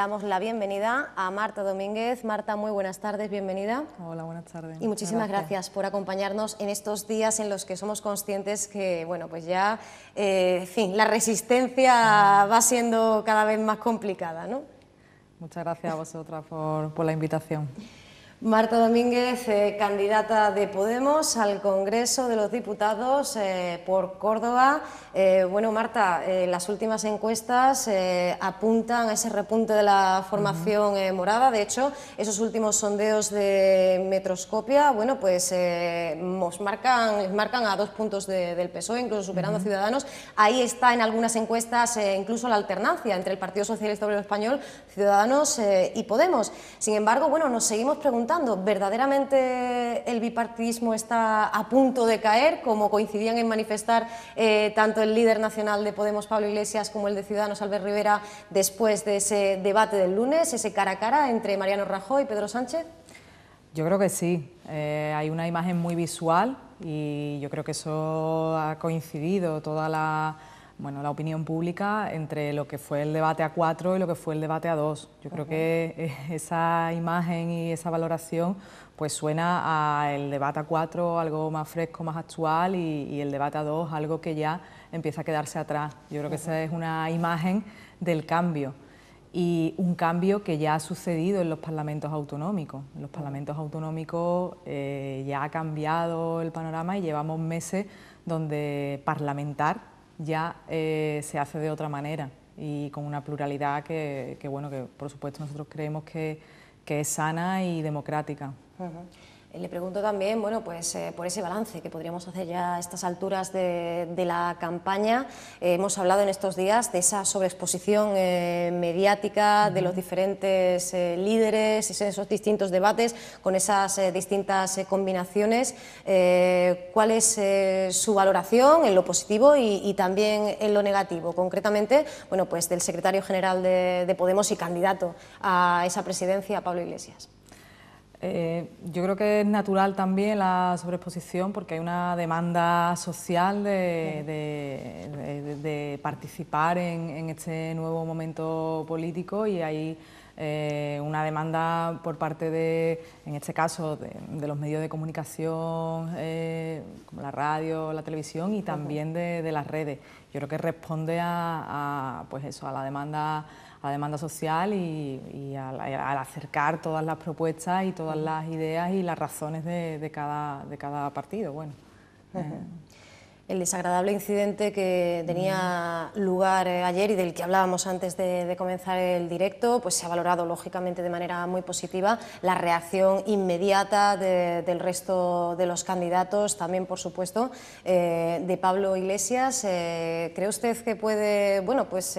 damos la bienvenida a Marta Domínguez. Marta, muy buenas tardes, bienvenida. Hola, buenas tardes. Y muchísimas gracias. por acompañarnos en estos días en los que somos conscientes que, bueno, pues ya, eh, fin, la resistencia va siendo cada vez más complicada, ¿no? Muchas gracias a vosotras por la invitación. Marta Domínguez, eh, candidata de Podemos al Congreso de los Diputados eh, por Córdoba. Eh, bueno, Marta, las últimas encuestas apuntan a ese repunte de la formación morada. De hecho, esos últimos sondeos de Metroscopia, bueno, pues nos marcan, a dos puntos del PSOE, incluso superando a Ciudadanos. Ahí está en algunas encuestas incluso la alternancia entre el Partido Socialista Obrero Español, Ciudadanos y Podemos. Sin embargo, bueno, nos seguimos preguntando ¿verdaderamente el bipartidismo está a punto de caer, como coincidían en manifestar eh, tanto el líder nacional de Podemos, Pablo Iglesias, como el de Ciudadanos, Albert Rivera, después de ese debate del lunes, ese cara a cara entre Mariano Rajoy y Pedro Sánchez? Yo creo que sí. Eh, hay una imagen muy visual y yo creo que eso ha coincidido toda la bueno, la opinión pública entre lo que fue el debate a cuatro y lo que fue el debate a dos. Yo creo que eh, esa imagen y esa valoración pues suena el debate a cuatro algo más fresco, más actual y, el debate a dos algo que ya empieza a quedarse atrás. Yo creo que esa es una imagen del cambio y un cambio que ya ha sucedido en los parlamentos autonómicos. En los parlamentos autonómicos eh, ya ha cambiado el panorama y llevamos meses donde parlamentar ya eh, se hace de otra manera y con una pluralidad que, bueno, que por supuesto nosotros creemos que, es sana y democrática. Eh, le pregunto también, bueno, pues eh, por ese balance que podríamos hacer ya a estas alturas de, la campaña. Eh, hemos hablado en estos días de esa sobreexposición mediática de los diferentes líderes, esos distintos debates con esas distintas combinaciones. ¿Cuál es su valoración en lo positivo y, también en lo negativo? Concretamente, bueno, pues del secretario general de Podemos y candidato a esa presidencia, Pablo Iglesias. Eh, yo creo que es natural también la sobreexposición porque hay una demanda social de, participar en, este nuevo momento político y hay eh, una demanda por parte de, en este caso, de, los medios de comunicación eh, como la radio, la televisión y también de, las redes. Yo creo que responde a, a pues eso, a la demanda a demanda social y, al, acercar todas las propuestas y todas las ideas y las razones de, cada, de cada partido. Bueno, eh. El desagradable incidente que tenía lugar eh, ayer y del que hablábamos antes de, comenzar el directo, pues se ha valorado lógicamente de manera muy positiva la reacción inmediata del resto de los candidatos, también por supuesto eh, de Pablo Iglesias. ¿Cree usted que puede, bueno, pues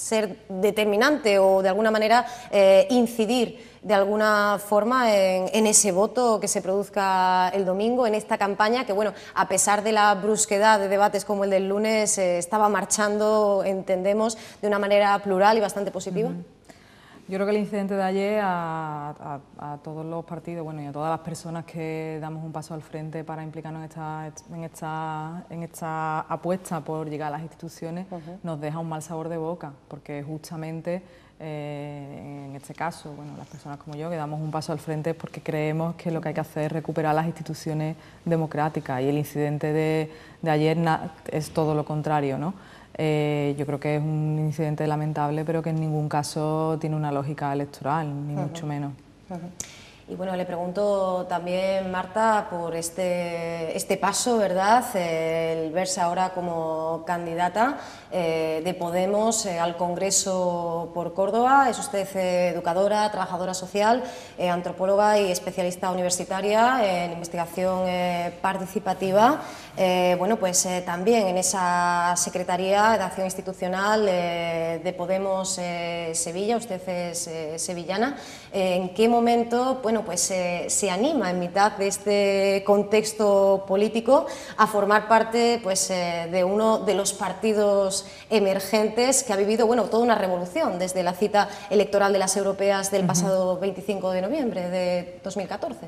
ser determinante o de alguna manera eh, incidir de alguna forma en, ese voto que se produzca el domingo, en esta campaña que, bueno, a pesar de la brusquedad de debates como el del lunes, eh, estaba marchando, entendemos, de una manera plural y bastante positiva? Yo creo que el incidente de ayer a, todos los partidos bueno, y a todas las personas que damos un paso al frente para implicarnos en esta, en esta, apuesta por llegar a las instituciones nos deja un mal sabor de boca, porque justamente eh, en este caso, bueno, las personas como yo que damos un paso al frente porque creemos que lo que hay que hacer es recuperar las instituciones democráticas y el incidente de, de ayer es todo lo contrario. ¿no? Eh, yo creo que es un incidente lamentable, pero que en ningún caso tiene una lógica electoral, ni mucho menos. Y bueno, le pregunto también, Marta, por este, este paso, ¿verdad? El verse ahora como candidata eh, de Podemos eh, al Congreso por Córdoba. Es usted eh, educadora, trabajadora social, antropóloga y especialista universitaria en investigación participativa. bueno, pues también en esa Secretaría de Acción Institucional de Podemos Sevilla, usted es sevillana. ¿En qué momento bueno, pues, se anima en mitad de este contexto político a formar parte pues, de uno de los partidos emergentes que ha vivido bueno, toda una revolución desde la cita electoral de las europeas del pasado 25 de noviembre de 2014.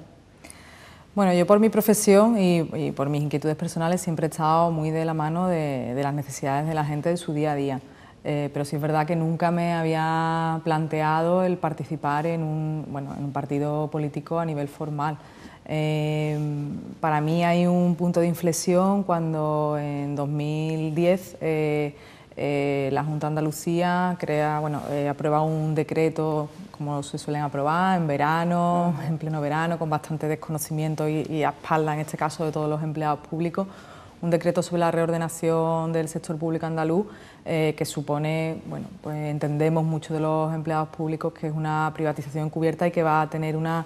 Bueno, yo por mi profesión y, por mis inquietudes personales siempre he estado muy de la mano de, las necesidades de la gente de su día a día. Eh, pero sí es verdad que nunca me había planteado el participar en un partido político a nivel formal. Em, para mí hay un punto de inflexión cuando en 2010 eh, eh, la Junta Andalucía crea, bueno, eh, aprueba un decreto como se suelen aprobar en verano, en pleno verano, con bastante desconocimiento y, a espalda en este caso de todos los empleados públicos un decreto sobre la reordenación del sector público andaluz que supone, bueno, pues entendemos mucho de los empleados públicos que es una privatización cubierta y que va a tener una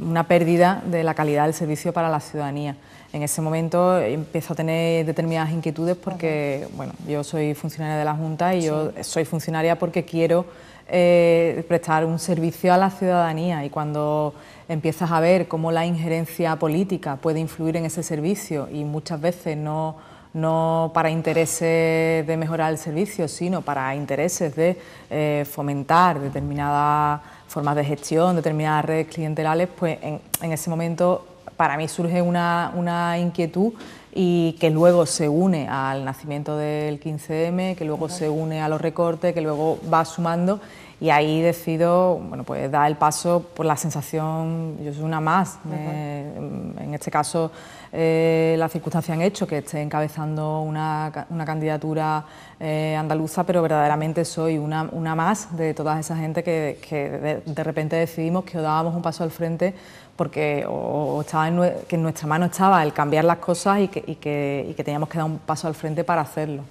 una pérdida de la calidad del servicio para la ciudadanía. En ese momento empiezo a tener determinadas inquietudes porque, bueno, yo soy funcionaria de la Junta y yo soy funcionaria porque quiero eh, prestar un servicio a la ciudadanía y cuando empiezas a ver cómo la injerencia política puede influir en ese servicio y muchas veces no no para intereses de mejorar el servicio, sino para intereses de eh, fomentar determinadas formas de gestión, determinadas redes clientelales, pues en, ese momento para mí surge una, una, inquietud y que luego se une al nacimiento del 15M, que luego se une a los recortes, que luego va sumando y ahí decido, bueno, pues dar el paso por la sensación, yo soy una más, en este caso eh, la circunstancia han hecho que esté encabezando una, una candidatura eh, andaluza, pero verdaderamente soy una, una más de toda esa gente que, de, repente decidimos que dábamos un paso al frente porque o, estaba en, que en nuestra mano estaba el cambiar las cosas y que, y que, y que teníamos que dar un paso al frente para hacerlo.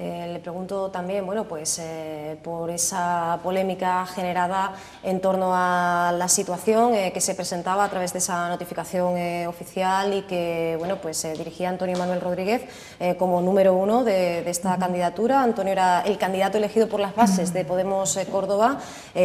Eh, le pregunto también, bueno, pues eh, por esa polémica generada en torno a la situación eh, que se presentaba a través de esa notificación oficial y que, bueno, pues dirigía Antonio Manuel Rodríguez como número uno de, esta candidatura. Antonio era el candidato elegido por las bases de Podemos Córdoba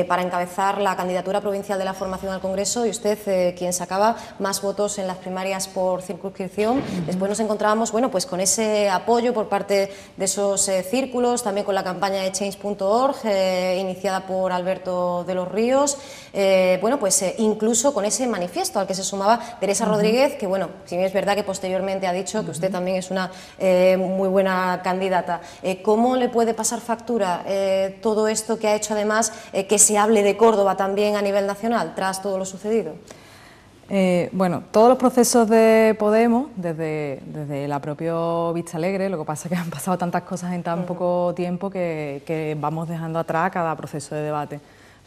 para encabezar la candidatura provincial de la formación al Congreso y usted quien sacaba más votos en las primarias por circunscripción. Después nos encontrábamos, bueno, pues con ese apoyo por parte de esos eh, círculos, también con la campaña de change.org, eh, iniciada por Alberto de los Ríos, eh, bueno, pues incluso con ese manifiesto al que se sumaba Teresa Rodríguez, que bueno, si es verdad que posteriormente ha dicho que usted también es una muy buena candidata, ¿cómo le puede pasar factura todo esto que ha hecho además que se hable de Córdoba también a nivel nacional tras todo lo sucedido? Eh, bueno, todos los procesos de Podemos, desde, la propia Vista Alegre, lo que pasa es que han pasado tantas cosas en tan poco tiempo que, vamos dejando atrás cada proceso de debate.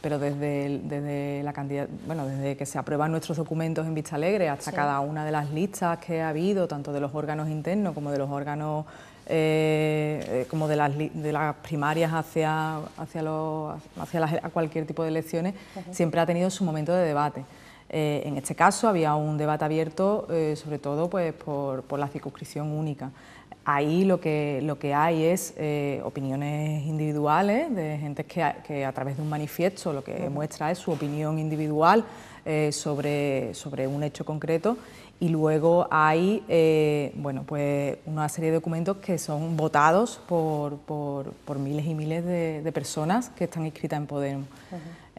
Pero desde, la cantidad, bueno, desde que se aprueban nuestros documentos en Vista Alegre hasta cada una de las listas que ha habido, tanto de los órganos internos como de los órganos eh, eh, como de las, primarias hacia, cualquier tipo de elecciones, siempre ha tenido su momento de debate. Eh, en este caso había un debate abierto, eh, sobre todo pues, por, la circunscripción única. Ahí lo que, lo que hay es eh, opiniones individuales de gente que a, través de un manifiesto lo que muestra es su opinión individual sobre, sobre un hecho concreto y luego hay bueno, pues una serie de documentos que son votados por, miles y miles de, personas que están inscritas en Podemos.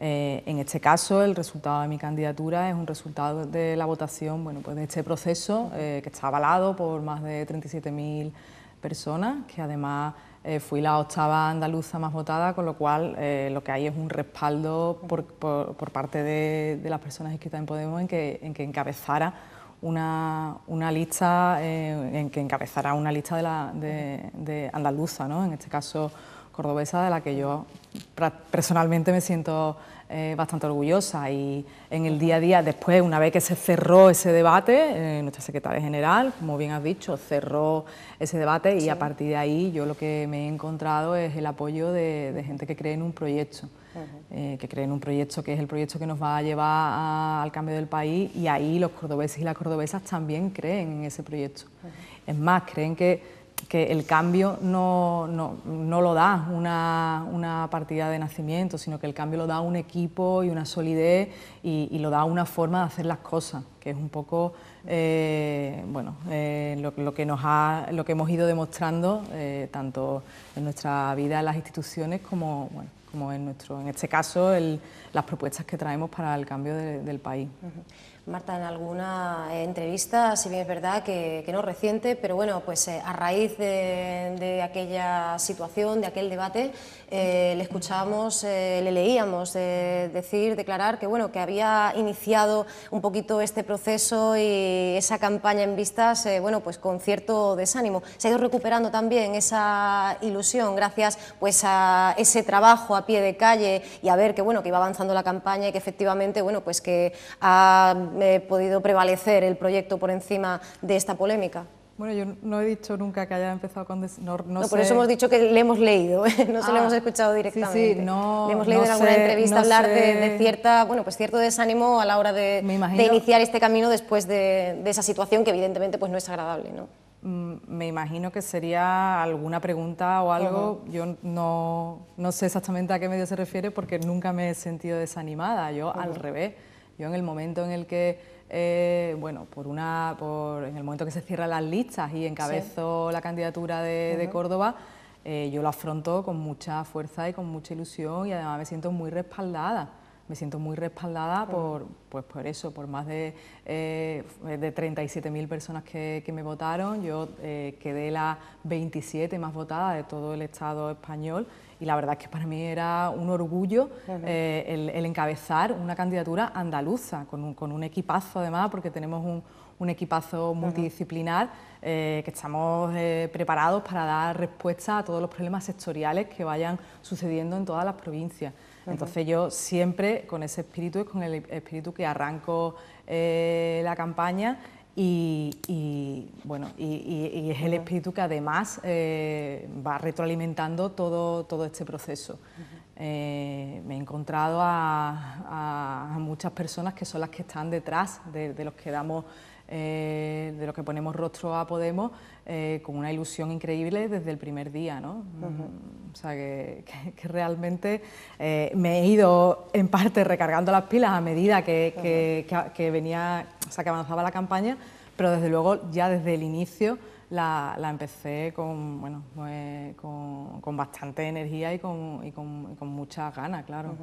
Eh, en este caso, el resultado de mi candidatura es un resultado de la votación pues de este proceso eh, que está avalado por más de 37.000 personas, que además eh, fui la octava andaluza más votada, con lo cual lo que hay es un respaldo por, parte de, las personas inscritas en Podemos en que, encabezara una, lista, en que encabezara una lista de, la, andaluza, en este caso cordobesa de la que yo personalmente me siento eh, bastante orgullosa y en el día a día, después, una vez que se cerró ese debate, eh, nuestra secretaria general, como bien has dicho, cerró ese debate y a partir de ahí yo lo que me he encontrado es el apoyo de, gente que cree en un proyecto, eh, que cree en un proyecto que es el proyecto que nos va a llevar al cambio del país y ahí los cordobeses y las cordobesas también creen en ese proyecto. Es más, creen que que el cambio no, no, no lo da una, partida de nacimiento, sino que el cambio lo da un equipo y una solidez y, lo da una forma de hacer las cosas, que es un poco eh, bueno, eh, lo, que nos ha, lo que hemos ido demostrando eh, tanto en nuestra vida en las instituciones como, bueno, como en, nuestro, en este caso el, las propuestas que traemos para el cambio del país. Marta, en alguna eh, entrevista, si bien es verdad que, no reciente, pero bueno, pues eh, a raíz de, aquella situación, de aquel debate, eh, le escuchábamos, le leíamos decir, declarar que bueno, que había iniciado un poquito este proceso y esa campaña en vistas, bueno, pues con cierto desánimo. Se ha ido recuperando también esa ilusión gracias pues a ese trabajo a pie de calle y a ver que bueno, que iba avanzando la campaña y que efectivamente, bueno, pues que ha he podido prevalecer el proyecto por encima de esta polémica? Bueno, yo no he dicho nunca que haya empezado con... No, por eso hemos dicho que le hemos leído, no se lo ah, hemos escuchado directamente. Sí, no, le hemos leído en alguna entrevista hablar de, cierta, bueno, pues cierto desánimo a la hora de, iniciar este camino después de, esa situación que evidentemente pues no es agradable, ¿no? Mm, me imagino que sería alguna pregunta o algo. Yo no, no sé exactamente a qué medio se refiere porque nunca me he sentido desanimada, yo al revés yo en el momento en el que, eh, bueno, por una, por, en el momento que se cierran las listas y encabezo la candidatura de, Córdoba, eh, yo lo afronto con mucha fuerza y con mucha ilusión y además me siento muy respaldada me siento muy respaldada pues, por, eso, por más de, eh, de 37.000 personas que, me votaron. Yo eh, quedé la 27 más votada de todo el Estado español y la verdad es que para mí era un orgullo eh, el, encabezar una candidatura andaluza, con un, equipazo además, porque tenemos un, equipazo multidisciplinar que estamos preparados para dar respuesta a todos los problemas sectoriales que vayan sucediendo en todas las provincias. Entonces yo siempre con ese espíritu, es con el espíritu que arranco eh, la campaña y, bueno y, es el espíritu que además eh, va retroalimentando todo, este proceso. Eh, me he encontrado a, muchas personas que son las que están detrás de los que damos eh, de los que ponemos rostro a Podemos, eh, con una ilusión increíble desde el primer día, ¿no? O sea, que, realmente eh, me he ido en parte recargando las pilas a medida que, venía, o sea, que avanzaba la campaña, pero desde luego ya desde el inicio la, empecé con, bueno, pues con bastante energía y con, y con, muchas ganas, claro.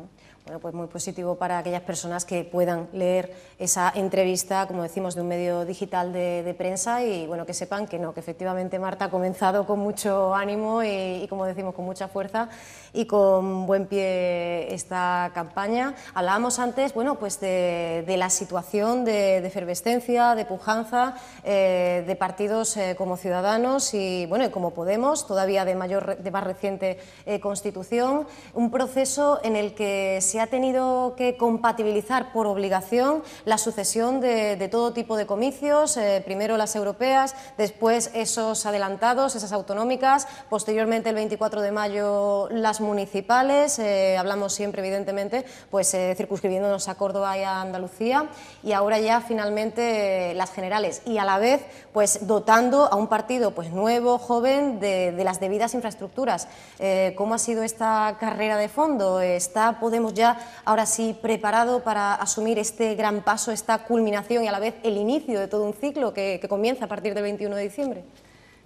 Bueno, pues muy positivo para aquellas personas que puedan leer esa entrevista, como decimos, de un medio digital de, prensa y bueno, que sepan que no, que efectivamente Marta ha comenzado con mucho ánimo y, como decimos, con mucha fuerza y con buen pie esta campaña. Hablábamos antes, bueno, pues de, de la situación de, de, efervescencia, de pujanza, eh, de partidos eh, como Ciudadanos y bueno, y como Podemos, todavía de mayor de más reciente eh, Constitución, un proceso en el que se ha tenido que compatibilizar por obligación la sucesión de, todo tipo de comicios, eh, primero las europeas, después esos adelantados, esas autonómicas, posteriormente el 24 de mayo las municipales, eh, hablamos siempre evidentemente, pues circunscribiéndonos a Córdoba y a Andalucía, y ahora ya finalmente las generales, y a la vez pues dotando a un partido pues nuevo, joven, de las debidas infraestructuras. Eh, ¿Cómo ha sido esta carrera de fondo? ¿Está Podemos ya ahora sí preparado para asumir este gran paso, esta culminación y a la vez el inicio de todo un ciclo que, comienza a partir del 21 de diciembre?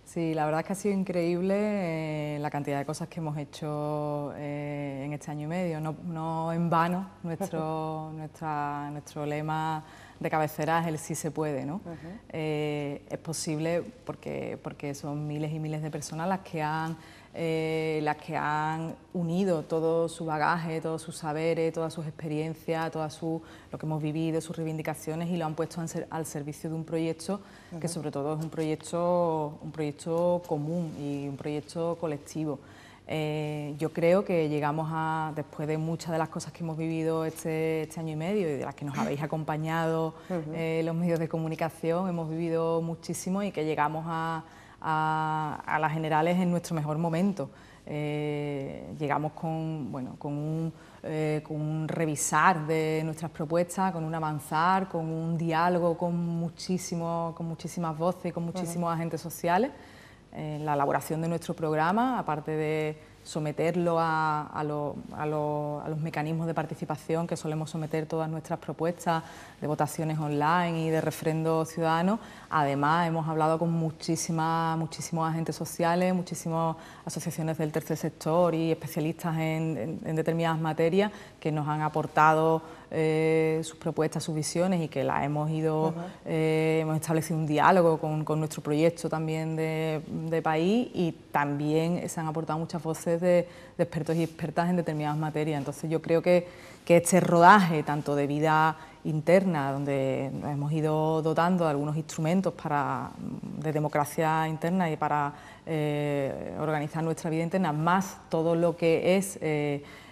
Sí, la verdad es que ha sido increíble eh, la cantidad de cosas que hemos hecho eh, en este año y medio. No, en vano, nuestro, nuestra, nuestro lema de cabecera es el sí se puede. ¿no? es posible porque, porque son miles y miles de personas las que han eh, las que han unido todo su bagaje, todos sus saberes, todas sus experiencias, todo su, lo que hemos vivido, sus reivindicaciones y lo han puesto al, servicio de un proyecto que sobre todo es un proyecto, un proyecto común y un proyecto colectivo. Eh, yo creo que llegamos a, después de muchas de las cosas que hemos vivido este, este año y medio y de las que nos habéis acompañado eh, los medios de comunicación, hemos vivido muchísimo y que llegamos a, a, las generales en nuestro mejor momento. Eh, llegamos con, bueno, eh, con, un, revisar de nuestras propuestas, con un avanzar, con un diálogo con, muchísimo, con muchísimas voces y con muchísimos agentes sociales. en eh, la elaboración de nuestro programa, aparte de someterlo a, los mecanismos de participación que solemos someter todas nuestras propuestas de votaciones online y de refrendo ciudadano. Además, hemos hablado con muchísimas, muchísimos agentes sociales, muchísimas asociaciones del tercer sector y especialistas en determinadas materias que nos han aportado eh, sus propuestas, sus visiones y que las hemos ido, eh, hemos establecido un diálogo con, nuestro proyecto también de, país y también se han aportado muchas voces de, expertos y expertas en determinadas materias. Entonces yo creo que, este rodaje, tanto de vida interna, donde hemos ido dotando de algunos instrumentos para, de democracia interna y para eh, organizar nuestra vida interna, más todo lo que es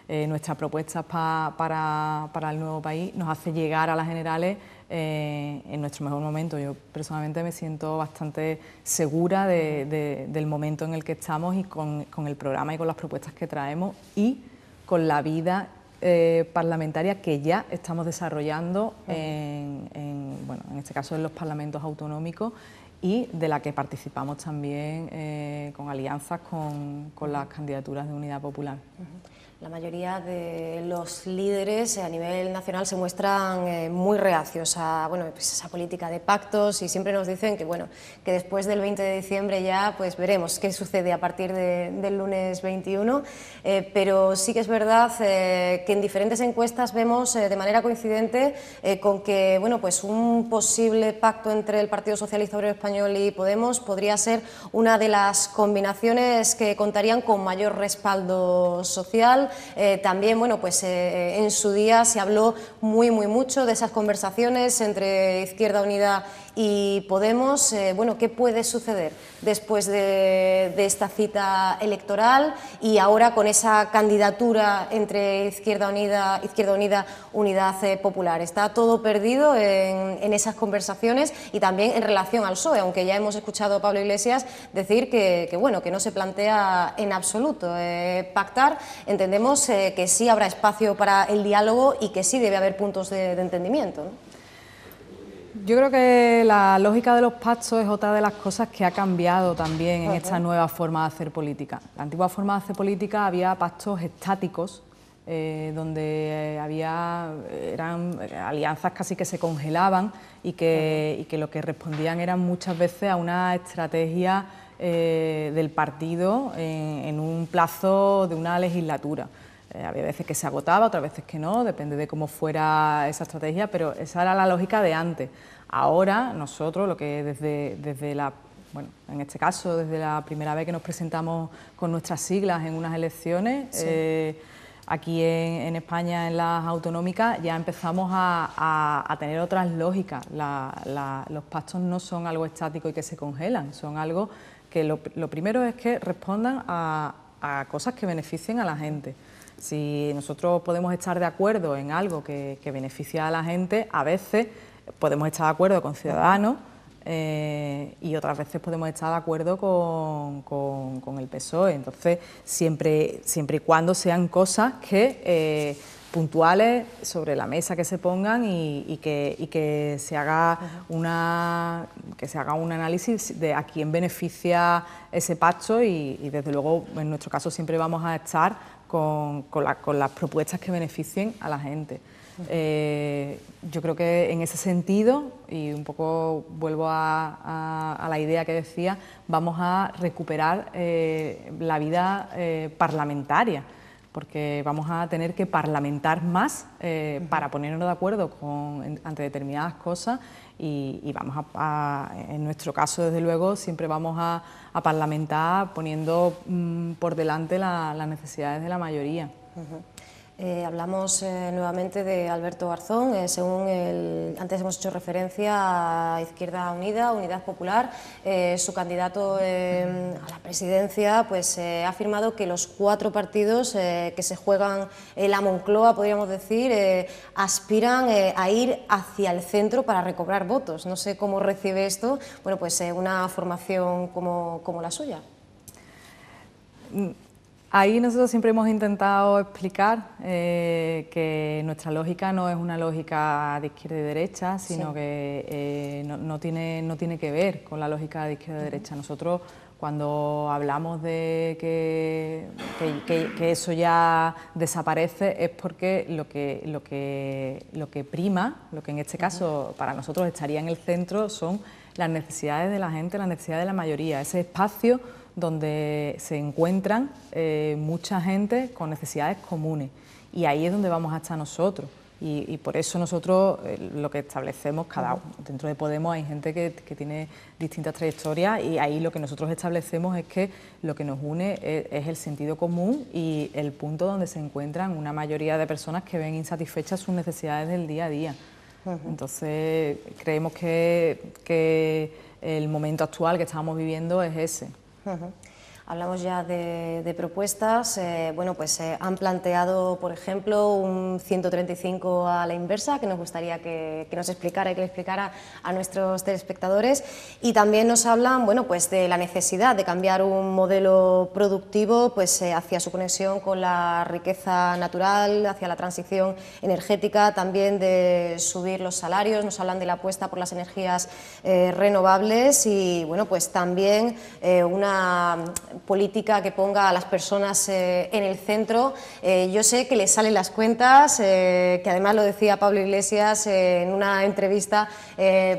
eh, ...nuestra propuesta para, el nuevo país, nos hace llegar a las generales eh, en nuestro mejor momento. Yo personalmente me siento bastante segura del momento en el que estamos y con, el programa y con las propuestas que traemos y con la vida eh, parlamentaria que ya estamos desarrollando en, bueno, en este caso en los parlamentos autonómicos y de la que participamos también con alianzas con, las candidaturas de Unidad Popular la mayoría de los líderes eh, a nivel nacional se muestran eh, muy reacios a bueno, pues, esa política de pactos y siempre nos dicen que, bueno, que después del 20 de diciembre ya pues veremos qué sucede a partir del lunes 21. Eh, pero sí que es verdad que en diferentes encuestas vemos de manera coincidente con que bueno, pues un posible pacto entre el Partido Socialista Obrero Español y Podemos podría ser una de las combinaciones que contarían con mayor respaldo social eh, también, pues eh, en su día se habló muy, muy mucho de esas conversaciones entre Izquierda Unida y Podemos, eh, bueno, ¿qué puede suceder después de, esta cita electoral y ahora con esa candidatura entre Izquierda Unida, Izquierda Unida, Unidad eh, Popular? Está todo perdido en, esas conversaciones y también en relación al PSOE, aunque ya hemos escuchado a Pablo Iglesias decir que, bueno, que no se plantea en absoluto eh, pactar. Entendemos que sí habrá espacio para el diálogo y que sí debe haber puntos de, entendimiento. Yo creo que la lógica de los pactos es otra de las cosas que ha cambiado también en esta nueva forma de hacer política. La antigua forma de hacer política había pactos estáticos, eh, donde eh, había eran eh, alianzas casi que se congelaban y que, lo que respondían eran muchas veces a una estrategia del partido en, un plazo de una legislatura. había veces que se agotaba, otras veces que no, depende de cómo fuera esa estrategia, pero esa era la lógica de antes. Ahora nosotros, lo que desde, la bueno, en este caso, desde la primera vez que nos presentamos con nuestras siglas en unas elecciones, eh, aquí en, España, en las autonómicas, ya empezamos a, tener otras lógicas. los pactos no son algo estático y que se congelan, son algo que lo, primero es que respondan a, a, cosas que beneficien a la gente. Si nosotros podemos estar de acuerdo en algo que beneficia a la gente, a veces podemos estar de acuerdo con Ciudadanos eh, y otras veces podemos estar de acuerdo con, con, el PSOE. Entonces, siempre, siempre y cuando sean cosas que eh, puntuales sobre la mesa que se pongan y, que, que, se haga una, que se haga un análisis de a quién beneficia ese pacto y, desde luego en nuestro caso siempre vamos a estar con, con las propuestas que beneficien a la gente. Eh, yo creo que en ese sentido, y un poco vuelvo a, la idea que decía, vamos a recuperar eh, la vida eh, parlamentaria, porque vamos a tener que parlamentar más para ponernos de acuerdo ante determinadas cosas y, vamos a, en nuestro caso, desde luego, siempre vamos a, parlamentar poniendo mm, por delante las necesidades de la mayoría. Eh, hablamos eh, nuevamente de Alberto Garzón. Eh, según el, antes hemos hecho referencia a Izquierda Unida, Unidad Popular, su candidato em, a la presidencia pues, ha afirmado que los cuatro partidos que se juegan en la Moncloa, podríamos decir, aspiran a ir hacia el centro para recobrar votos. No sé cómo recibe esto bueno, pues, una formación como, como la suya. Mm, Ahí nosotros siempre hemos intentado explicar eh, que nuestra lógica no es una lógica de izquierda y derecha, sino que eh, no, tiene, no tiene que ver con la lógica de izquierda y derecha. Nosotros cuando hablamos de que, que, que, eso ya desaparece es porque lo que, lo, que, lo que prima, lo que en este caso para nosotros estaría en el centro son las necesidades de la gente, las necesidades de la mayoría, ese espacio donde se encuentran eh, mucha gente con necesidades comunes. Y ahí es donde vamos hasta nosotros. Y, por eso nosotros eh, lo que establecemos cada uno. Dentro de Podemos hay gente que, tiene distintas trayectorias y ahí lo que nosotros establecemos es que lo que nos une e, es, el sentido común y el punto donde se encuentran una mayoría de personas que ven insatisfechas sus necesidades del día a día. Entonces creemos que el momento actual que estamos viviendo es ese. Uh-huh. Hablamos ya de, propuestas. Eh, bueno, pues eh, han planteado, por ejemplo, un 135 a la inversa, que nos gustaría que, nos explicara y que le explicara a nuestros telespectadores. Y también nos hablan, bueno, pues de la necesidad de cambiar un modelo productivo, pues eh, hacia su conexión con la riqueza natural, hacia la transición energética, también de subir los salarios. Nos hablan de la apuesta por las energías renovables y, bueno, pues también una política que ponga a las personas eh, en el centro. Eh, yo sé que les salen las cuentas, eh, que además lo decía Pablo Iglesias en una entrevista,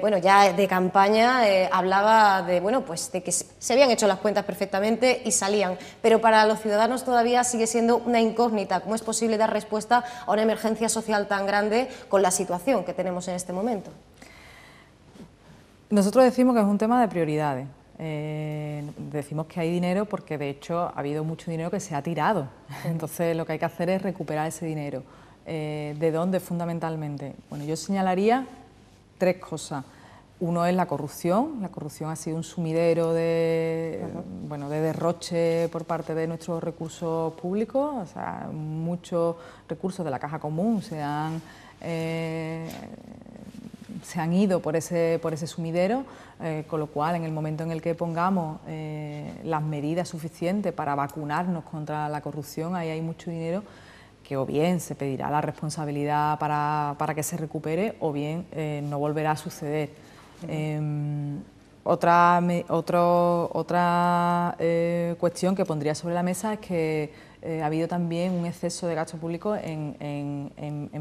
bueno, ya de campaña, hablaba de, bueno, pues de que se habían hecho las cuentas perfectamente y salían, pero para los ciudadanos todavía sigue siendo una incógnita. ¿Cómo es posible dar respuesta a una emergencia social tan grande con la situación que tenemos en este momento? Nosotros decimos que es un tema de prioridades. Eh, decimos que hay dinero porque de hecho ha habido mucho dinero que se ha tirado. Entonces lo que hay que hacer es recuperar ese dinero. Eh, ¿De dónde fundamentalmente? Bueno, yo señalaría tres cosas. Uno es la corrupción. La corrupción ha sido un sumidero de, bueno, de derroche por parte de nuestros recursos públicos. O sea, muchos recursos de la caja común se han eh, se han ido por ese, por ese sumidero, eh, con lo cual en el momento en el que pongamos eh, las medidas suficientes para vacunarnos contra la corrupción, ahí hay mucho dinero que o bien se pedirá la responsabilidad para, que se recupere o bien eh, no volverá a suceder. Otra, otra eh, cuestión que pondría sobre la mesa es que eh, ha habido también un exceso de gasto público en,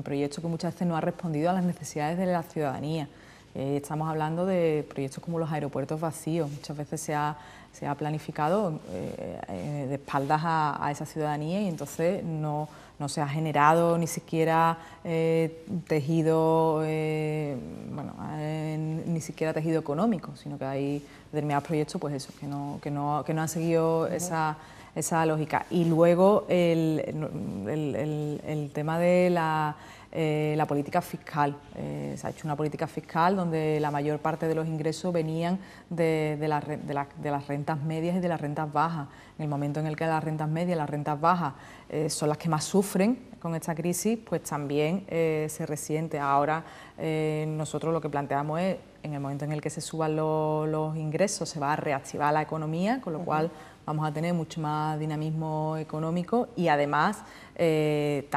proyectos que muchas veces no ha respondido a las necesidades de la ciudadanía. Eh, estamos hablando de proyectos como los aeropuertos vacíos. Muchas veces se ha, planificado de espaldas a esa ciudadanía y entonces no no se ha generado ni siquiera eh, tejido, eh, bueno, ni siquiera tejido económico, sino que hay determinados proyectos, pues eso, que no, que no, que no han seguido esa, esa lógica. Y luego el, el, tema de la, eh, la política fiscal. se ha hecho una política fiscal donde la mayor parte de los ingresos venían de, de las rentas medias y de las rentas bajas. En el momento en el que las rentas medias, las rentas bajas eh, son las que más sufren con esta crisis, pues también eh, se resiente. Ahora eh, nosotros lo que planteamos es, en el momento en el que se suban los ingresos, se va a reactivar la economía, con lo cual vamos a tener mucho más dinamismo económico y además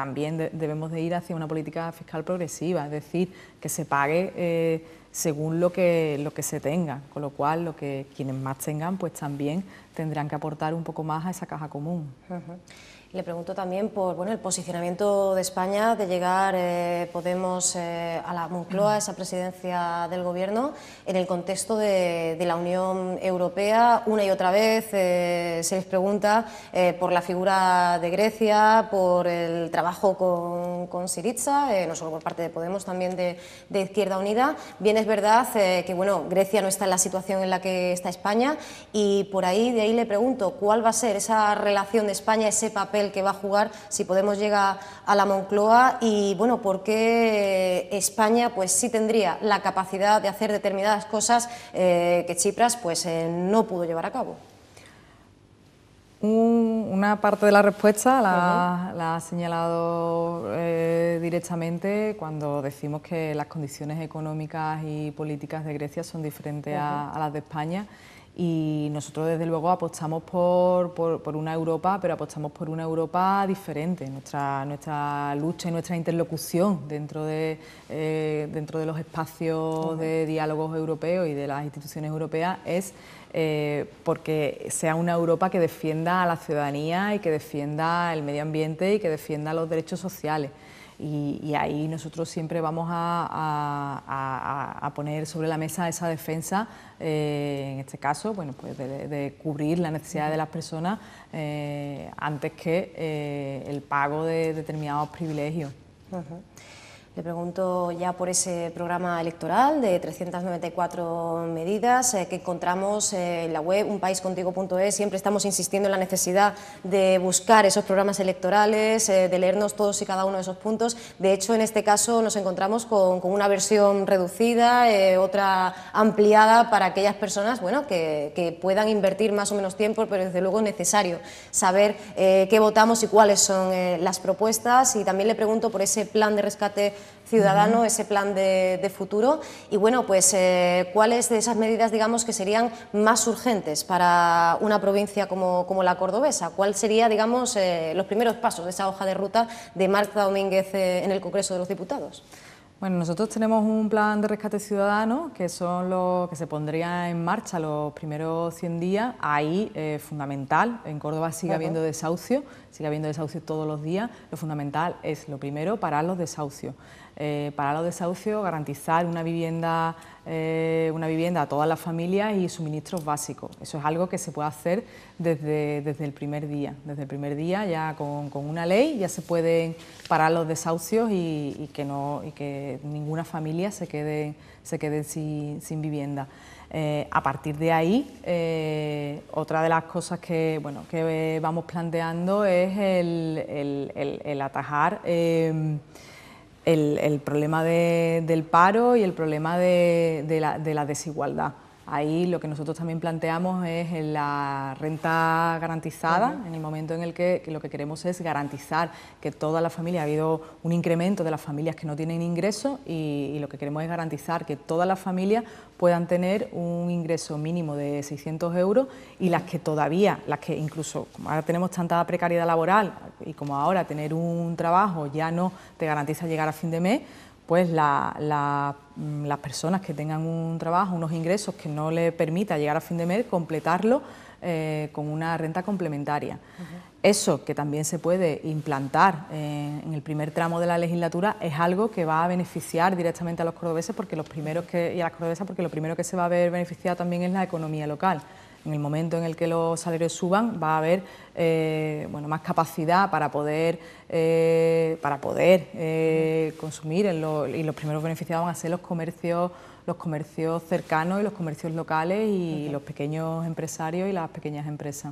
también debemos de ir hacia una política fiscal progresiva, es decir, que se pague según lo que, lo que se tenga, con lo cual lo que quienes más tengan pues también tendrán que aportar un poco más a esa caja común. Le pregunto también por bueno, el posicionamiento de España de llegar eh, Podemos eh, a la Moncloa, esa presidencia del Gobierno, en el contexto de, la Unión Europea. Una y otra vez eh, se les pregunta por la figura de Grecia, por el trabajo con, con no solo por parte de Podemos, también de, Izquierda Unida. Bien es verdad que bueno, Grecia no está en la situación en la que está España y por ahí, de ahí le pregunto, ¿cuál va a ser esa relación de España, ese papel el que va a jugar si podemos llegar a la Moncloa y bueno, porque España pues sí tendría la capacidad de hacer determinadas cosas eh, que Chipras pues eh, no pudo llevar a cabo. Una parte de la respuesta la, ha señalado eh, directamente cuando decimos que las condiciones económicas y políticas de Grecia son diferentes a, las de España y nosotros desde luego apostamos por, por, una Europa, pero apostamos por una Europa diferente. Nuestra, lucha y nuestra interlocución dentro de, eh, los espacios de diálogos europeos y de las instituciones europeas es eh, porque sea una Europa que defienda a la ciudadanía y que defienda el medio ambiente y que defienda los derechos sociales. Y, ahí nosotros siempre vamos a, poner sobre la mesa esa defensa, eh, en este caso, bueno, pues de, cubrir la necesidad de las personas eh, antes que eh, el pago de determinados privilegios. Le pregunto ya por ese programa electoral de 394 medidas eh, que encontramos eh, en la web unpaiscontigo.es. Siempre estamos insistiendo en la necesidad de buscar esos programas electorales, eh, de leernos todos y cada uno de esos puntos. De hecho, en este caso nos encontramos con, una versión reducida, otra ampliada para aquellas personas bueno, que, puedan invertir más o menos tiempo, pero desde luego es necesario saber qué votamos y cuáles son las propuestas. Y también le pregunto por ese plan de rescate ciudadano, ese plan de, futuro. Y bueno, pues eh, cuáles de esas medidas, digamos, que serían más urgentes para una provincia como, la cordobesa. ¿Cuál sería, digamos, eh, los primeros pasos de esa hoja de ruta de Marta Domínguez eh, en el Congreso de los Diputados? Bueno, nosotros tenemos un plan de rescate ciudadano que son los que se pondría en marcha los primeros 100 días. Ahí, eh, fundamental, en Córdoba sigue habiendo desahucio, sigue habiendo desahucio todos los días. Lo fundamental es, lo primero, parar los desahucios. Eh, para los desahucios garantizar una vivienda, eh, una vivienda a todas las familias y suministros básicos. Eso es algo que se puede hacer desde, desde el primer día. Desde el primer día ya con, una ley ya se pueden parar los desahucios y, que, no, y que ninguna familia se quede, se sin, vivienda. Eh, a partir de ahí, otra de las cosas que, bueno, que vamos planteando es el, atajar el, problema del paro y el problema de la desigualdad. Ahí lo que nosotros también planteamos es la renta garantizada, en el momento en el que, lo que queremos es garantizar que toda la familia, ha habido un incremento de las familias que no tienen ingreso y, lo que queremos es garantizar que todas las familias puedan tener un ingreso mínimo de 600 euros y las que todavía, las que incluso como ahora tenemos tanta precariedad laboral y como ahora tener un trabajo ya no te garantiza llegar a fin de mes, pues la, mm, las personas que tengan un trabajo, unos ingresos que no le permita llegar a fin de mes, completarlo eh, con una renta complementaria. Eso que también se puede implantar en el primer tramo de la legislatura es algo que va a beneficiar directamente a los cordobeses porque los primeros que, y a las cordobesas porque lo primero que se va a ver beneficiado también es la economía local. En el momento en el que los salarios suban va a haber eh, bueno, más capacidad para poder, eh, para poder eh, consumir y los primeros beneficiados van a ser los comercios los comercios cercanos y los comercios locales y los pequeños empresarios y las pequeñas empresas.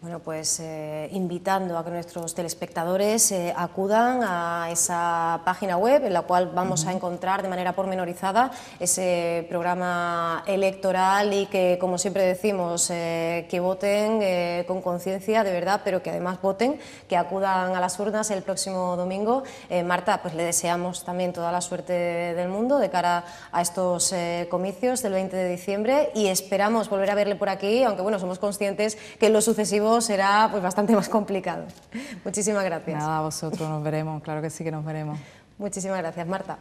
Bueno, pues eh, invitando a que nuestros telespectadores eh, acudan a esa página web en la cual vamos a encontrar de manera pormenorizada ese programa electoral y que, como siempre decimos, eh, que voten con conciencia de verdad, pero que además voten, que acudan a las urnas el próximo domingo. Marta, pues le deseamos también toda la suerte del mundo de cara a estos comicios del 20 de diciembre y esperamos volver a verle por aquí, aunque bueno, somos conscientes que en lo sucesivo será pues, bastante más complicado. Muchísimas gracias. a vosotros nos veremos, claro que sí que nos veremos. Muchísimas gracias, Marta.